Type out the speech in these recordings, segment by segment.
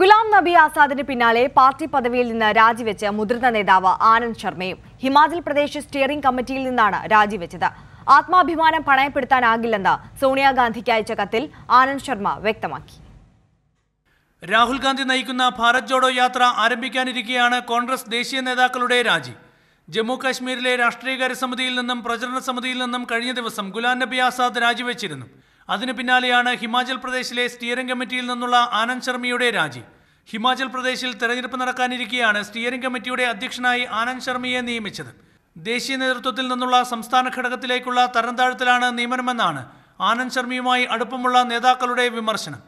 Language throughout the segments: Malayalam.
ഗുലാം നബി ആസാദിന് പിന്നാലെ പാർട്ടി പദവിയിൽ നിന്ന് രാജിവെച്ച് മുതിർന്ന നേതാവ് ആനന്ദ് ശർമ്മയും ഹിമാചൽ പ്രദേശ് സ്റ്റിയറിംഗ് കമ്മിറ്റിയിൽ നിന്നാണ് രാജിവെച്ചത് ആത്മാഭിമാനം പണയപ്പെടുത്താനാകില്ലെന്ന് സോണിയാഗാന്ധിക്ക് അയച്ച കത്തിൽ ആനന്ദ് ശർമ്മ വ്യക്തമാക്കി രാഹുൽ ഗാന്ധി നയിക്കുന്ന ഭാരത് ജോഡോ യാത്ര ആരംഭിക്കാനിരിക്കെയാണ് കോൺഗ്രസ് ദേശീയ നേതാക്കളുടെ രാജി ജമ്മു കാശ്മീരിലെ രാഷ്ട്രീയകാര്യ സമിതിയിൽ നിന്നും പ്രചരണ സമിതിയിൽ നിന്നും കഴിഞ്ഞ ദിവസം ഗുലാം നബി ആസാദ് രാജിവെച്ചിരുന്നു അതിന് പിന്നാലെയാണ് ഹിമാചൽ പ്രദേശിലെ സ്റ്റിയറിംഗ് കമ്മിറ്റിയിൽ നിന്നുള്ള ആനന്ദ് ശർമ്മയുടെ രാജി ഹിമാചൽ പ്രദേശിൽ തെരഞ്ഞെടുപ്പ് നടക്കാനിരിക്കെയാണ് സ്റ്റിയറിംഗ് കമ്മിറ്റിയുടെ അധ്യക്ഷനായി ആനന്ദ് ശർമ്മയെ നിയമിച്ചത് ദേശീയ നേതൃത്വത്തിൽ നിന്നുള്ള സംസ്ഥാന ഘടകത്തിലേക്കുള്ള തരംതാഴ്ത്തലാണ് നിയമനമെന്നാണ് ആനന്ദ് ശർമ്മയുമായി അടുപ്പമുള്ള നേതാക്കളുടെ വിമർശനം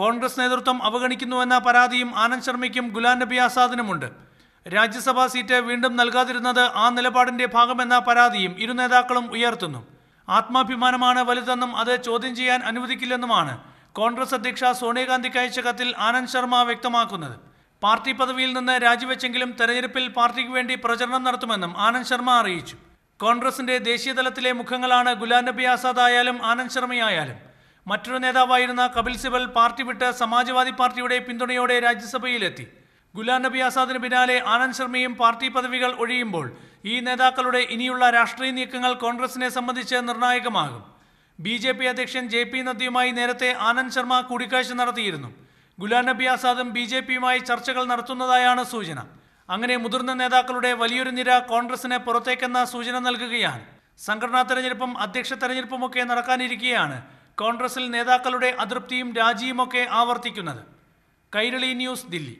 കോൺഗ്രസ് നേതൃത്വം അവഗണിക്കുന്നുവെന്ന പരാതിയും ആനന്ദ് ശർമ്മയ്ക്കും ഗുലാം നബി ആസാദിനുമുണ്ട് രാജ്യസഭാ സീറ്റ് വീണ്ടും നൽകാതിരുന്നത് ആ നിലപാടിന്റെ ഭാഗമെന്ന പരാതിയും ഇരു നേതാക്കളും ഉയർത്തുന്നു ആത്മാഭിമാനമാണ് വലുതെന്നും അത് ചോദ്യം ചെയ്യാൻ അനുവദിക്കില്ലെന്നുമാണ് കോൺഗ്രസ് അധ്യക്ഷ സോണിയാഗാന്ധിക്ക് അയച്ച കത്തിൽ ആനന്ദ് ശർമ്മ വ്യക്തമാക്കുന്നത് പാർട്ടി പദവിയിൽ നിന്ന് രാജിവെച്ചെങ്കിലും തെരഞ്ഞെടുപ്പിൽ പാർട്ടിക്ക് വേണ്ടി പ്രചരണം നടത്തുമെന്നും ആനന്ദ് ശർമ്മ അറിയിച്ചു കോൺഗ്രസിന്റെ ദേശീയതലത്തിലെ മുഖങ്ങളാണ് ഗുലാം നബി ആസാദ് ആയാലും ആനന്ദ് ശർമ്മയായാലും മറ്റൊരു നേതാവായിരുന്ന കപിൽ സിബൽ പാർട്ടി വിട്ട് സമാജ്വാദി പാർട്ടിയുടെ പിന്തുണയോടെ രാജ്യസഭയിലെത്തി ഗുലാം നബി ആസാദിന് പിന്നാലെ ആനന്ദ് ശർമ്മയും പാർട്ടി പദവികൾ ഒഴിയുമ്പോൾ ഈ നേതാക്കളുടെ ഇനിയുള്ള രാഷ്ട്രീയ നീക്കങ്ങൾ കോൺഗ്രസിനെ സംബന്ധിച്ച് നിർണായകമാകും ബി ജെ പി അധ്യക്ഷൻ ജെ പി നദ്ദയുമായി നേരത്തെ ആനന്ദ് ശർമ്മ കൂടിക്കാഴ്ച നടത്തിയിരുന്നു ഗുലാം നബി ആസാദും ബി ജെ പിയുമായി ചർച്ചകൾ നടത്തുന്നതായാണ് സൂചന അങ്ങനെ മുതിർന്ന നേതാക്കളുടെ വലിയൊരു നിര കോൺഗ്രസിന് പുറത്തേക്കെന്ന സൂചന നൽകുകയാണ് സംഘടനാ തെരഞ്ഞെടുപ്പും അധ്യക്ഷ തെരഞ്ഞെടുപ്പുമൊക്കെ നടക്കാനിരിക്കുകയാണ് കോൺഗ്രസിൽ നേതാക്കളുടെ അതൃപ്തിയും രാജിയുമൊക്കെ ആവർത്തിക്കുന്നത് കൈരളി ന്യൂസ് ദില്ലി